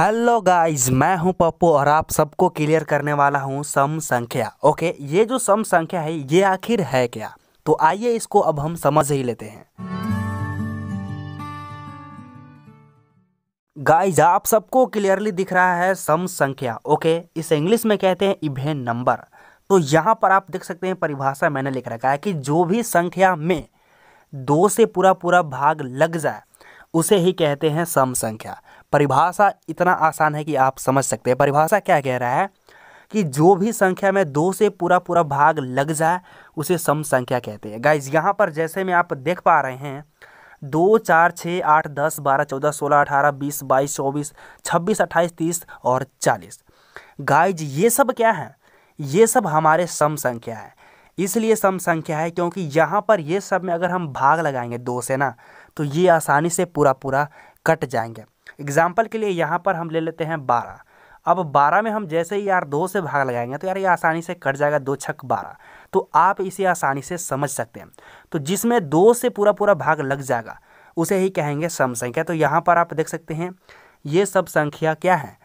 hello guys मैं हूं पप्पू और आप सबको क्लियर करने वाला हूं सम संख्या ओके ये जो सम संख्या है ये आखिर है क्या तो आइए इसको अब हम समझ ही लेते हैं गाइस आप सबको क्लियरली दिख रहा है सम संख्या ओके इसे इंग्लिश में कहते हैं इवेन नंबर तो यहां पर आप देख सकते हैं परिभाषा मैंने लिख रखा है कि जो भी संख्या में दो से पूरा पूरा भाग लग जाए उसे ही कहते हैं सम संख्या परिभाषा इतना आसान है कि आप समझ सकते हैं परिभाषा क्या कह रहा है कि जो भी संख्या में दो से पूरा पूरा भाग लग जाए उसे सम संख्या कहते हैं गाइज यहाँ पर जैसे में आप देख पा रहे हैं दो चार छः आठ दस बारह चौदह सोलह अठारह बीस बाईस चौबीस छब्बीस अट्ठाईस तीस और चालीस गाइज ये सब क्या है ये सब हमारे सम संख्या है इसलिए सम संख्या है क्योंकि यहाँ पर ये सब में अगर हम भाग लगाएंगे दो से ना तो ये आसानी से पूरा पूरा कट जाएंगे एग्जाम्पल के लिए यहाँ पर हम ले लेते हैं बारह अब बारह में हम जैसे ही यार दो से भाग लगाएंगे तो यार ये आसानी से कट जाएगा दो छक बारह तो आप इसे आसानी से समझ सकते हैं तो जिसमें दो से पूरा पूरा भाग लग जाएगा उसे ही कहेंगे सम संख्या तो यहाँ पर आप देख सकते हैं ये सब संख्या क्या है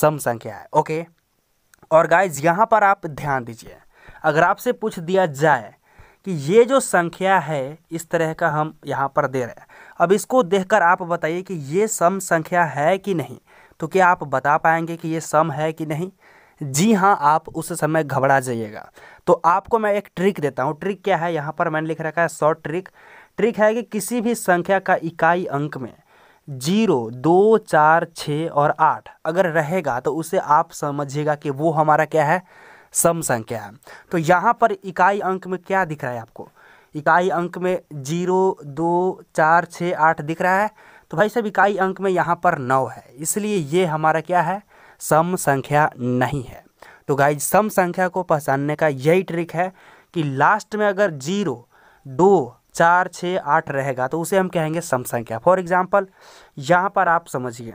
सम संख्या है ओके और गाइज यहाँ पर आप ध्यान दीजिए अगर आपसे पूछ दिया जाए कि ये जो संख्या है इस तरह का हम यहाँ पर दे रहे हैं अब इसको देखकर आप बताइए कि ये सम संख्या है कि नहीं तो क्या आप बता पाएंगे कि ये सम है कि नहीं जी हाँ आप उस समय घबरा जाइएगा तो आपको मैं एक ट्रिक देता हूँ ट्रिक क्या है यहाँ पर मैंने लिख रखा है शॉर्ट ट्रिक ट्रिक है कि किसी भी संख्या का इकाई अंक में जीरो दो चार छः और आठ अगर रहेगा तो उसे आप समझिएगा कि वो हमारा क्या है सम संख्या है तो यहाँ पर इकाई अंक में क्या दिख रहा है आपको इकाई अंक में जीरो दो चार छः आठ दिख रहा है तो भाई साहब इकाई अंक में यहाँ पर नौ है इसलिए ये हमारा क्या है सम संख्या नहीं है तो गाइज सम संख्या को पहचानने का यही ट्रिक है कि लास्ट में अगर जीरो दो चार छः आठ रहेगा तो उसे हम कहेंगे सम संख्या फॉर एग्जाम्पल यहाँ पर आप समझिए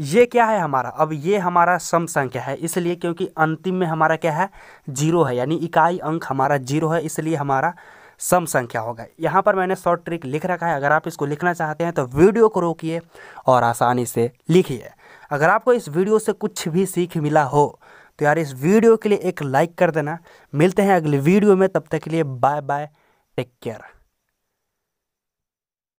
ये क्या है हमारा अब ये हमारा सम संख्या है इसलिए क्योंकि अंतिम में हमारा क्या है जीरो है यानी इकाई अंक हमारा जीरो है इसलिए हमारा सम संख्या होगा यहाँ पर मैंने शॉर्ट ट्रिक लिख रखा है अगर आप इसको लिखना चाहते हैं तो वीडियो को रोकिए और आसानी से लिखिए अगर आपको इस वीडियो से कुछ भी सीख मिला हो तो यार इस वीडियो के लिए एक लाइक कर देना मिलते हैं अगले वीडियो में तब तक के लिए बाय बाय टेक केयर